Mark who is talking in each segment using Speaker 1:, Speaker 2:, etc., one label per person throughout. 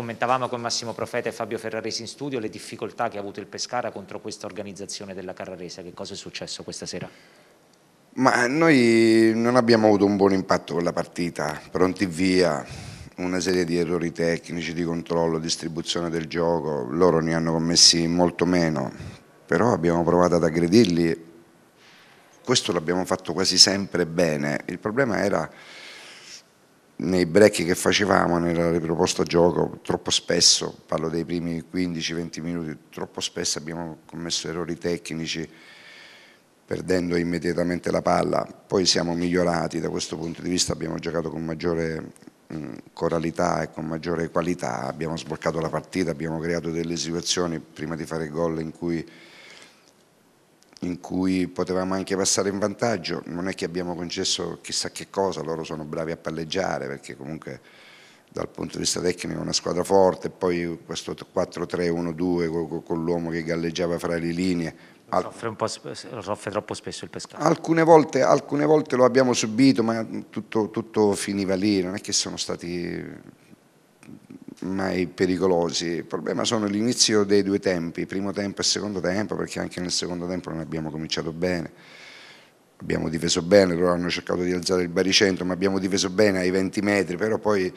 Speaker 1: Commentavamo con Massimo Profeta e Fabio Ferraresi in studio le difficoltà che ha avuto il Pescara contro questa organizzazione della Carrarese. Che cosa è successo questa sera?
Speaker 2: Ma noi non abbiamo avuto un buon impatto con la partita, pronti via, una serie di errori tecnici, di controllo, distribuzione del gioco, loro ne hanno commessi molto meno, però abbiamo provato ad aggredirli, questo l'abbiamo fatto quasi sempre bene, il problema era nei break che facevamo, nella riproposta gioco, troppo spesso, parlo dei primi 15-20 minuti, troppo spesso abbiamo commesso errori tecnici perdendo immediatamente la palla, poi siamo migliorati da questo punto di vista, abbiamo giocato con maggiore mm, coralità e con maggiore qualità, abbiamo sbloccato la partita, abbiamo creato delle situazioni prima di fare gol in cui in cui potevamo anche passare in vantaggio, non è che abbiamo concesso chissà che cosa, loro sono bravi a palleggiare perché comunque dal punto di vista tecnico è una squadra forte, poi questo 4-3-1-2 con, l'uomo che galleggiava fra le linee.
Speaker 1: Lo soffre, un po', lo soffre troppo spesso il pescato.
Speaker 2: Alcune volte, alcune volte lo abbiamo subito, ma tutto, tutto finiva lì, non è che sono stati mai pericolosi. Il problema sono l'inizio dei due tempi, primo tempo e secondo tempo, perché anche nel secondo tempo non abbiamo cominciato bene. Abbiamo difeso bene, loro hanno cercato di alzare il baricentro, ma abbiamo difeso bene ai 20 metri, però poi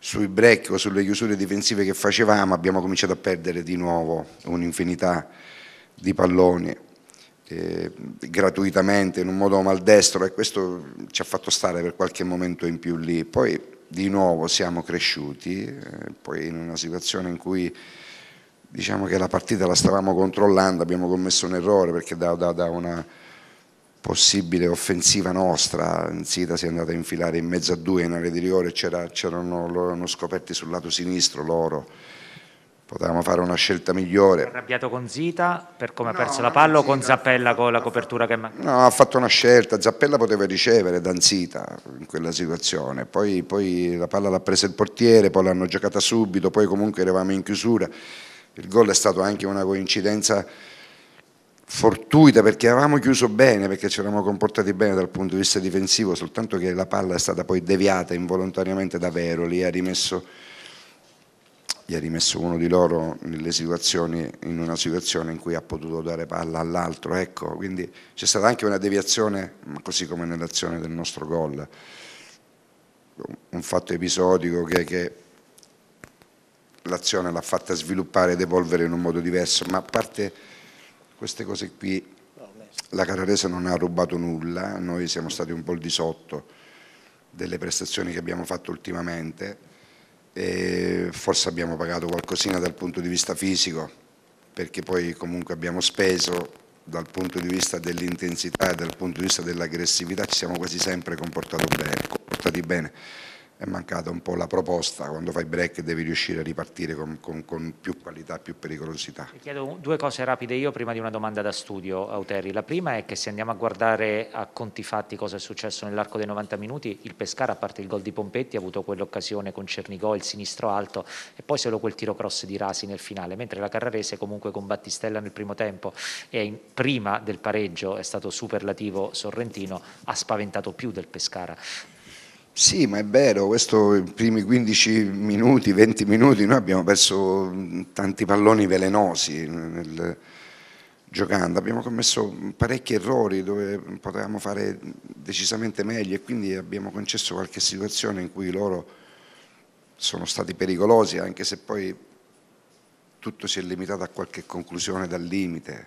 Speaker 2: sui break o sulle chiusure difensive che facevamo abbiamo cominciato a perdere di nuovo un'infinità di palloni eh, gratuitamente in un modo maldestro e questo ci ha fatto stare per qualche momento in più lì. Poi di nuovo siamo cresciuti, eh, poi in una situazione in cui diciamo che la partita la stavamo controllando, abbiamo commesso un errore perché da, da, da una possibile offensiva nostra, Zita si è andata a infilare in mezzo a due in area di rigore, c'erano scoperti sul lato sinistro loro potevamo fare una scelta migliore.
Speaker 1: Arrabbiato con Zita per come ha no, perso la palla o con Zappella con la copertura che
Speaker 2: No, ha fatto una scelta, Zappella poteva ricevere Danzita in quella situazione, poi, poi la palla l'ha presa il portiere, poi l'hanno giocata subito, poi comunque eravamo in chiusura, il gol è stato anche una coincidenza fortuita perché avevamo chiuso bene, perché ci eravamo comportati bene dal punto di vista difensivo, soltanto che la palla è stata poi deviata involontariamente da Veroli e ha rimesso gli ha rimesso uno di loro in una situazione in cui ha potuto dare palla all'altro. Ecco, quindi c'è stata anche una deviazione, così come nell'azione del nostro gol. Un fatto episodico che, che l'azione l'ha fatta sviluppare ed evolvere in un modo diverso, ma a parte queste cose qui, la Carrarese non ha rubato nulla, noi siamo stati un po' al di sotto delle prestazioni che abbiamo fatto ultimamente e forse abbiamo pagato qualcosina dal punto di vista fisico perché poi comunque abbiamo speso dal punto di vista dell'intensità e dal punto di vista dell'aggressività ci siamo quasi sempre comportati bene. Comportati bene è mancata un po' la proposta, quando fai break devi riuscire a ripartire con, con, con più qualità, più pericolosità. Ti
Speaker 1: chiedo due cose rapide io prima di una domanda da studio, Auteri. La prima è che se andiamo a guardare a conti fatti cosa è successo nell'arco dei 90 minuti, il Pescara, a parte il gol di Pompetti, ha avuto quell'occasione con Cernigò, il sinistro alto e poi solo quel tiro cross di Rasi nel finale, mentre la Carrarese comunque con Battistella nel primo tempo e prima del pareggio è stato superlativo Sorrentino, ha spaventato più del Pescara.
Speaker 2: Sì, ma è vero, questo i primi 15 minuti, 20 minuti, noi abbiamo perso mm, tanti palloni velenosi nel, giocando, abbiamo commesso parecchi errori dove potevamo fare decisamente meglio e quindi abbiamo concesso qualche situazione in cui loro sono stati pericolosi, anche se poi tutto si è limitato a qualche conclusione dal limite,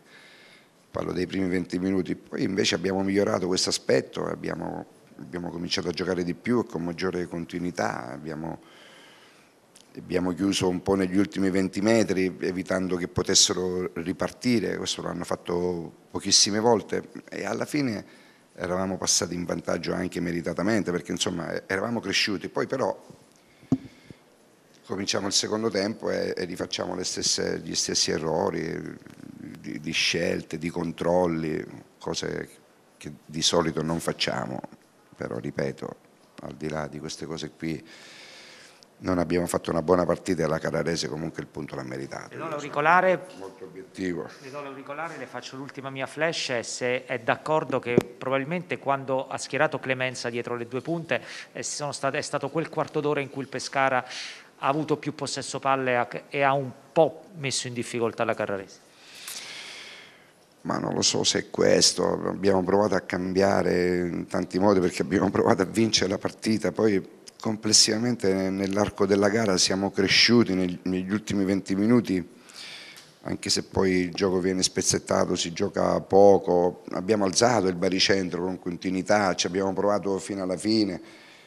Speaker 2: parlo dei primi 20 minuti, poi invece abbiamo migliorato questo aspetto, abbiamo abbiamo cominciato a giocare di più e con maggiore continuità, abbiamo, abbiamo chiuso un po' negli ultimi 20 metri evitando che potessero ripartire, questo l'hanno fatto pochissime volte e alla fine eravamo passati in vantaggio anche meritatamente perché insomma eh, eravamo cresciuti, poi però cominciamo il secondo tempo e, e rifacciamo stesse, gli stessi errori di, di scelte, di controlli, cose che di solito non facciamo però ripeto, al di là di queste cose qui, non abbiamo fatto una buona partita e la Cararese comunque il punto l'ha meritato. Le do
Speaker 1: l'auricolare, molto
Speaker 2: obiettivo.
Speaker 1: Le do l'auricolare, le faccio l'ultima mia flash, se è d'accordo che probabilmente quando ha schierato Clemenza dietro le due punte eh, è stato quel quarto d'ora in cui il Pescara ha avuto più possesso palle e ha un po' messo in difficoltà la Cararese
Speaker 2: ma non lo so se è questo, abbiamo provato a cambiare in tanti modi perché abbiamo provato a vincere la partita, poi complessivamente nell'arco della gara siamo cresciuti negli ultimi 20 minuti, anche se poi il gioco viene spezzettato, si gioca poco, abbiamo alzato il baricentro con continuità, ci abbiamo provato fino alla fine,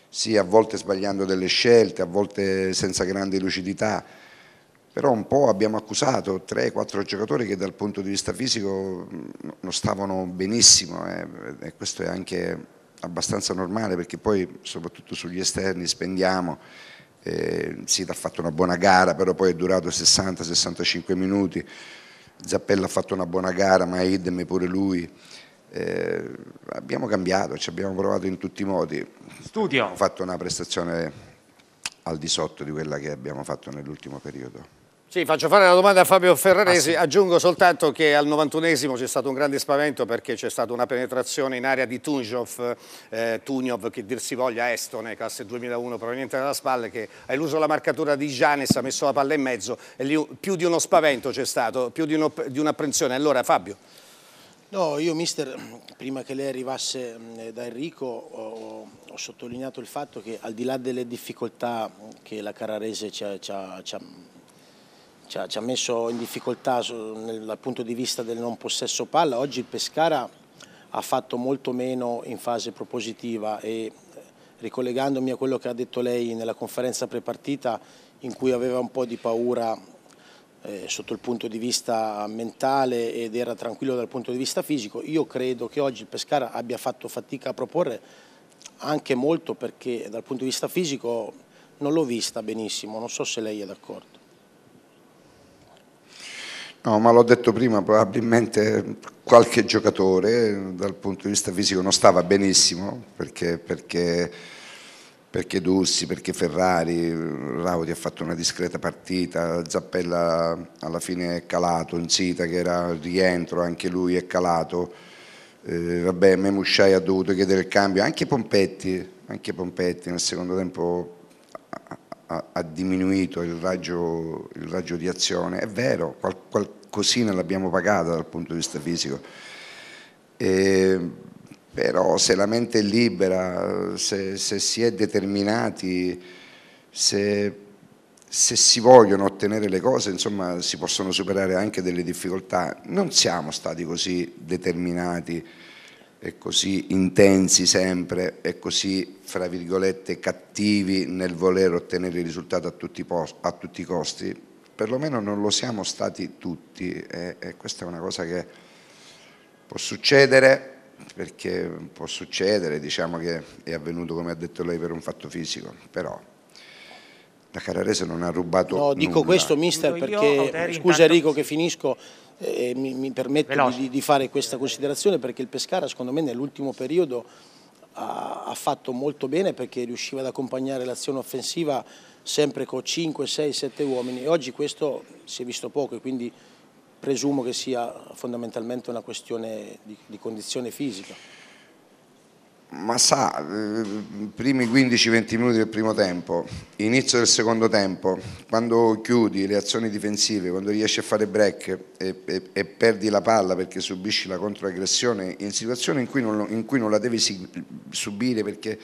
Speaker 2: sì a volte sbagliando delle scelte, a volte senza grande lucidità, però un po' abbiamo accusato 3-4 giocatori che dal punto di vista fisico mm, non stavano benissimo eh, e questo è anche abbastanza normale perché poi soprattutto sugli esterni spendiamo, eh, Sita ha fatto una buona gara però poi è durato 60-65 minuti, Zappella ha fatto una buona gara ma idem pure lui. Eh, abbiamo cambiato, ci abbiamo provato in tutti i modi. Studio. Abbiamo fatto una prestazione al di sotto di quella che abbiamo fatto nell'ultimo periodo. Sì, faccio fare la domanda a Fabio Ferraresi, ah, sì. aggiungo soltanto che al 91esimo c'è stato un grande spavento perché c'è stata una penetrazione in area di Tunjov, eh, Tunjov che dir si voglia Estone, classe 2001 proveniente dalla spalla, che ha eluso la marcatura di Gianes, ha messo la palla in mezzo e lì più di uno spavento c'è stato, più di, uno, di un'apprensione. Allora Fabio.
Speaker 3: No, io mister, prima che lei arrivasse da Enrico ho, ho, sottolineato il fatto che al di là delle difficoltà che la Cararese ci ha, ci ha, ci ha cioè, ci ha messo in difficoltà dal punto di vista del non possesso palla. Oggi il Pescara ha fatto molto meno in fase propositiva e ricollegandomi a quello che ha detto lei nella conferenza prepartita in cui aveva un po' di paura eh, sotto il punto di vista mentale ed era tranquillo dal punto di vista fisico, io credo che oggi il Pescara abbia fatto fatica a proporre anche molto perché dal punto di vista fisico non l'ho vista benissimo, non so se lei è d'accordo.
Speaker 2: No, ma l'ho detto prima, probabilmente qualche giocatore dal punto di vista fisico non stava benissimo perché, perché, perché Dursi, perché Ferrari, Raudi ha fatto una discreta partita, Zappella alla fine è calato, Insita che era rientro, anche lui è calato, eh, vabbè Memusciai ha dovuto chiedere il cambio, anche Pompetti, anche Pompetti nel secondo tempo ha, diminuito il raggio, il raggio, di azione, è vero, qual, qualcosina l'abbiamo pagata dal punto di vista fisico. E, però se la mente è libera, se, se si è determinati, se, se, si vogliono ottenere le cose, insomma si possono superare anche delle difficoltà. Non siamo stati così determinati e così intensi sempre e così, fra virgolette, cattivi nel voler ottenere il risultato a tutti, a tutti i costi, perlomeno non lo siamo stati tutti e, e questa è una cosa che può succedere perché può succedere, diciamo che è avvenuto come ha detto lei per un fatto fisico, però la Cararese non ha rubato No, dico nulla. questo mister perché, scusa Enrico
Speaker 3: che finisco, eh, mi, mi permetto di, di, fare questa considerazione perché il Pescara secondo me nell'ultimo periodo ha, ha, fatto molto bene perché riusciva ad accompagnare l'azione offensiva sempre con 5, 6, 7 uomini e oggi questo si è visto poco e quindi presumo che sia fondamentalmente una questione di, di condizione fisica
Speaker 2: ma sa, eh, primi 15-20 minuti del primo tempo, inizio del secondo tempo, quando chiudi le azioni difensive, quando riesci a fare break e, e, e perdi la palla perché subisci la controaggressione in situazioni in cui, non, in cui non la devi subire perché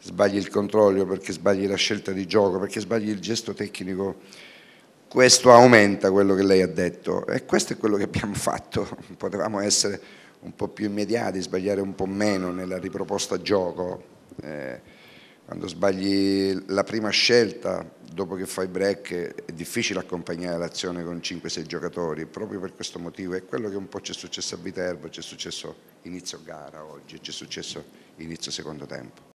Speaker 2: sbagli il controllo, perché sbagli la scelta di gioco, perché sbagli il gesto tecnico, questo aumenta quello che lei ha detto e questo è quello che abbiamo fatto, potevamo essere un po' più immediati, sbagliare un po' meno nella riproposta gioco. Eh, quando sbagli la prima scelta, dopo che fai break, è difficile accompagnare l'azione con 5-6 giocatori, proprio per questo motivo. È quello che un po' ci è successo a Viterbo, ci è successo inizio gara oggi, ci è successo inizio secondo tempo.